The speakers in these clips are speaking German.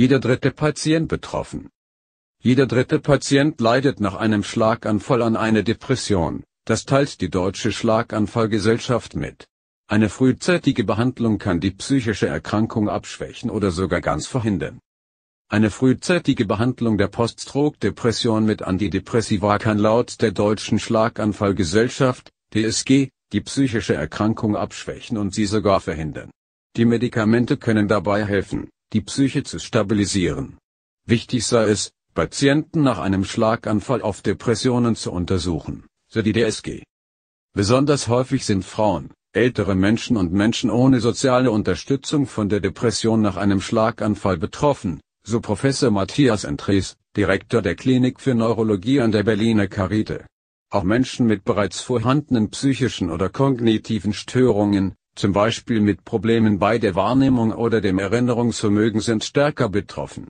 jeder dritte Patient betroffen. Jeder dritte Patient leidet nach einem Schlaganfall an einer Depression, das teilt die Deutsche Schlaganfallgesellschaft mit. Eine frühzeitige Behandlung kann die psychische Erkrankung abschwächen oder sogar ganz verhindern. Eine frühzeitige Behandlung der Postdruckdepression mit Antidepressiva kann laut der Deutschen Schlaganfallgesellschaft, DSG, die psychische Erkrankung abschwächen und sie sogar verhindern. Die Medikamente können dabei helfen, die Psyche zu stabilisieren. Wichtig sei es, Patienten nach einem Schlaganfall auf Depressionen zu untersuchen, so die DSG. Besonders häufig sind Frauen, ältere Menschen und Menschen ohne soziale Unterstützung von der Depression nach einem Schlaganfall betroffen, so Professor Matthias Entres, Direktor der Klinik für Neurologie an der Berliner Karite. Auch Menschen mit bereits vorhandenen psychischen oder kognitiven Störungen, zum Beispiel mit Problemen bei der Wahrnehmung oder dem Erinnerungsvermögen sind stärker betroffen.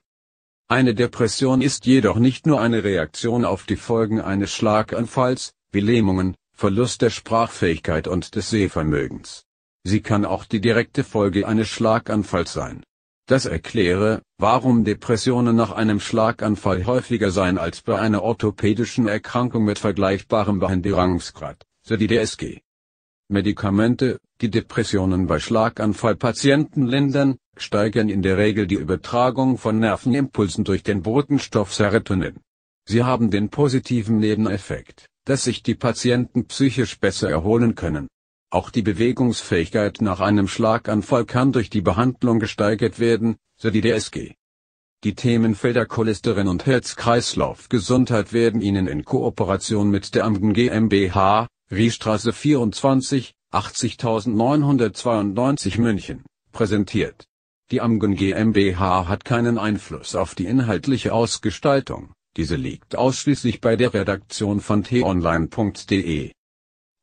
Eine Depression ist jedoch nicht nur eine Reaktion auf die Folgen eines Schlaganfalls, wie Lähmungen, Verlust der Sprachfähigkeit und des Sehvermögens. Sie kann auch die direkte Folge eines Schlaganfalls sein. Das erkläre, warum Depressionen nach einem Schlaganfall häufiger sein als bei einer orthopädischen Erkrankung mit vergleichbarem Behinderungsgrad, so die DSG. Medikamente, die Depressionen bei Schlaganfallpatienten lindern, steigern in der Regel die Übertragung von Nervenimpulsen durch den Botenstoff Serotonin. Sie haben den positiven Nebeneffekt, dass sich die Patienten psychisch besser erholen können. Auch die Bewegungsfähigkeit nach einem Schlaganfall kann durch die Behandlung gesteigert werden, so die DSG. Die Themenfelder Cholesterin und Herz-Kreislauf-Gesundheit werden Ihnen in Kooperation mit der Amgen GmbH, Riestraße 24, 80992 München, präsentiert. Die Amgen GmbH hat keinen Einfluss auf die inhaltliche Ausgestaltung, diese liegt ausschließlich bei der Redaktion von t-online.de.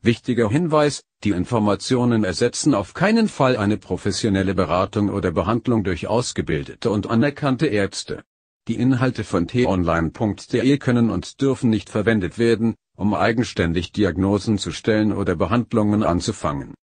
Wichtiger Hinweis, die Informationen ersetzen auf keinen Fall eine professionelle Beratung oder Behandlung durch ausgebildete und anerkannte Ärzte. Die Inhalte von t-online.de können und dürfen nicht verwendet werden, um eigenständig Diagnosen zu stellen oder Behandlungen anzufangen